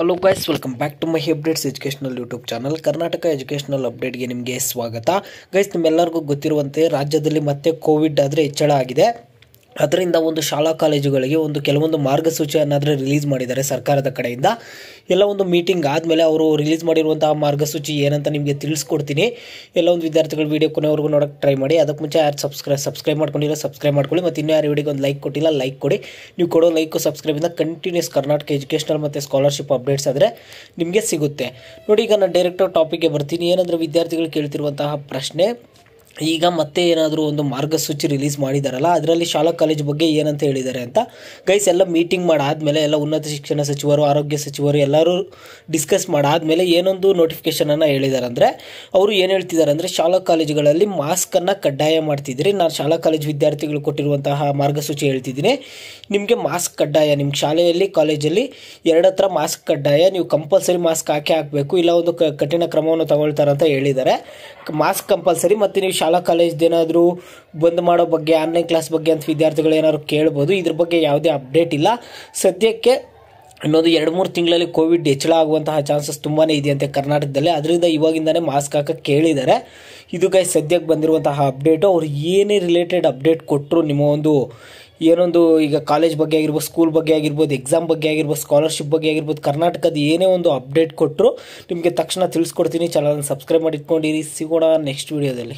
hello guys welcome back to my updates educational YouTube channel Karnataka educational ಅಪ್ಡೇಟ್ಗೆ ನಿಮಗೆ ಸ್ವಾಗತ guys ನಿಮ್ಮೆಲ್ಲರಿಗೂ ಗೊತ್ತಿರುವಂತೆ ರಾಜ್ಯದಲ್ಲಿ ಮತ್ತೆ ಕೋವಿಡ್ ಆದರೆ ಹೆಚ್ಚಳ ಆಗಿದೆ ಅದರಿಂದ ಒಂದು ಶಾಲಾ ಕಾಲೇಜುಗಳಿಗೆ ಒಂದು ಕೆಲವೊಂದು ಮಾರ್ಗಸೂಚಿ ಮಾರ್ಗಸೂಚಿಯನ್ನಾದರೆ ರಿಲೀಸ್ ಮಾಡಿದ್ದಾರೆ ಸರ್ಕಾರದ ಕಡೆಯಿಂದ ಎಲ್ಲ ಒಂದು ಮೀಟಿಂಗ್ ಆದಮೇಲೆ ಅವರು ರಿಲೀಸ್ ಮಾಡಿರುವಂತಹ ಮಾರ್ಗಸೂಚಿ ಏನಂತ ನಿಮಗೆ ತಿಳಿಸ್ಕೊಡ್ತೀನಿ ಎಲ್ಲ ಒಂದು ವಿದ್ಯಾರ್ಥಿಗಳು ವೀಡಿಯೋ ಕೊನೆವರೆಗೂ ನೋಡೋಕ್ಕೆ ಟ್ರೈ ಮಾಡಿ ಅದಕ್ಕೆ ಮುಂಚೆ ಯಾರು ಸಬ್ಸ್ಕ್ರೈ ಸಬ್ಸ್ಕ್ರೈಬ್ ಮಾಡ್ಕೊಂಡಿರೋ ಸಬ್ಸ್ಕ್ರೈಬ್ ಮಾಡ್ಕೊಳ್ಳಿ ಮತ್ತು ಇನ್ನೂ ಯಾರು ವಿಡಿಯೋಗೆ ಒಂದು ಲೈಕ್ ಕೊಟ್ಟಿಲ್ಲ ಲೈಕ್ ಕೊಡಿ ನೀವು ಕೊಡೋ ಲೈಕು ಸಬ್ಸ್ಕ್ರೈಬಿಂದ ಕಂಟಿನ್ಯೂಸ್ ಕರ್ನಾಟಕ ಎಜುಕೇಷನಲ್ ಮತ್ತು ಸ್ಕಾಲರ್ಶಿಪ್ ಅಪ್ಡೇಟ್ಸ್ ಆದರೆ ನಿಮಗೆ ಸಿಗುತ್ತೆ ನೋಡಿ ಈಗ ನಾನು ಡೈರೆಕ್ಟ್ ಟಾಪಿಕ್ಗೆ ಬರ್ತೀನಿ ಏನಂದರೆ ವಿದ್ಯಾರ್ಥಿಗಳು ಕೇಳ್ತಿರುವಂತಹ ಪ್ರಶ್ನೆ ಈಗ ಮತ್ತೆ ಏನಾದರೂ ಒಂದು ಮಾರ್ಗಸೂಚಿ ರಿಲೀಸ್ ಮಾಡಿದಾರಲ್ಲ ಅದರಲ್ಲಿ ಶಾಲಾ ಕಾಲೇಜ್ ಬಗ್ಗೆ ಏನಂತ ಹೇಳಿದ್ದಾರೆ ಅಂತ ಗೈಸ್ ಎಲ್ಲ ಮೀಟಿಂಗ್ ಮಾಡಾದಮೇಲೆ ಎಲ್ಲ ಉನ್ನತ ಶಿಕ್ಷಣ ಸಚಿವರು ಆರೋಗ್ಯ ಸಚಿವರು ಎಲ್ಲರೂ ಡಿಸ್ಕಸ್ ಮಾಡಾದಮೇಲೆ ಏನೊಂದು ನೋಟಿಫಿಕೇಷನನ್ನು ಹೇಳಿದ್ದಾರೆ ಅಂದರೆ ಅವರು ಏನು ಹೇಳ್ತಿದ್ದಾರೆ ಅಂದರೆ ಶಾಲಾ ಕಾಲೇಜುಗಳಲ್ಲಿ ಮಾಸ್ಕನ್ನು ಕಡ್ಡಾಯ ಮಾಡ್ತಿದ್ದೀರಿ ನಾನು ಶಾಲಾ ಕಾಲೇಜು ವಿದ್ಯಾರ್ಥಿಗಳು ಕೊಟ್ಟಿರುವಂತಹ ಮಾರ್ಗಸೂಚಿ ಹೇಳ್ತಿದ್ದೀನಿ ನಿಮಗೆ ಮಾಸ್ಕ್ ಕಡ್ಡಾಯ ನಿಮ್ಮ ಶಾಲೆಯಲ್ಲಿ ಕಾಲೇಜಲ್ಲಿ ಎರಡತ್ರ ಮಾಸ್ಕ್ ಕಡ್ಡಾಯ ನೀವು ಕಂಪಲ್ಸರಿ ಮಾಸ್ಕ್ ಹಾಕಿ ಹಾಕಬೇಕು ಇಲ್ಲ ಒಂದು ಕಠಿಣ ಕ್ರಮವನ್ನು ತಗೊಳ್ತಾರಂತ ಹೇಳಿದ್ದಾರೆ ಮಾಸ್ಕ್ ಕಂಪಲ್ಸರಿ ಮತ್ತು ನೀವು ಶಾಲಾ ಏನಾದರೂ ಬಂದ್ ಮಾಡೋ ಬಗ್ಗೆ ಆನ್ಲೈನ್ ಕ್ಲಾಸ್ ಬಗ್ಗೆ ಅಂತ ವಿದ್ಯಾರ್ಥಿಗಳು ಏನಾದ್ರು ಕೇಳ್ಬೋದು ಇದ್ರ ಬಗ್ಗೆ ಯಾವುದೇ ಅಪ್ಡೇಟ್ ಇಲ್ಲ ಸದ್ಯಕ್ಕೆ ಇನ್ನೊಂದು ಎರಡು ಮೂರು ತಿಂಗಳಲ್ಲಿ ಕೋವಿಡ್ ಹೆಚ್ಚಳ ಆಗುವಂತಹ ಚಾನ್ಸಸ್ ತುಂಬಾ ಇದೆ ಕರ್ನಾಟಕದಲ್ಲಿ ಅದರಿಂದ ಇವಾಗಿಂದನೇ ಮಾಸ್ಕ್ ಹಾಕಕ್ಕೆ ಕೇಳಿದ್ದಾರೆ ಇದು ಕೈ ಸದ್ಯಕ್ಕೆ ಬಂದಿರುವಂತಹ ಅಪ್ಡೇಟು ಅವ್ರು ಏನೇ ರಿಲೇಟೆಡ್ ಅಪ್ಡೇಟ್ ಕೊಟ್ಟರು ನಿಮ್ಮ ಒಂದು ಏನೊಂದು ಈಗ ಕಾಲೇಜ್ ಬಗ್ಗೆ ಆಗಿರ್ಬೋದು ಸ್ಕೂಲ್ ಬಗ್ಗೆ ಆಗಿರ್ಬೋದು ಎಕ್ಸಾಮ್ ಬಗ್ಗೆ ಆಗಿರ್ಬೋದು ಸ್ಕಾಲರ್ಶಿಪ್ ಬಗ್ಗೆ ಆಗಿರ್ಬೋದು ಕರ್ನಾಟಕದ ಏನೇ ಒಂದು ಅಪ್ಡೇಟ್ ಕೊಟ್ಟರು ನಿಮಗೆ ತಕ್ಷಣ ತಿಳಿಸ್ಕೊಡ್ತೀನಿ ಚಾನಲ್ ಸಬ್ಸ್ಕ್ರೈಬ್ ಮಾಡಿ ಇಟ್ಕೊಂಡಿರಿ ಸಿಗೋಣ ನೆಕ್ಸ್ಟ್ ವೀಡಿಯೋದಲ್ಲಿ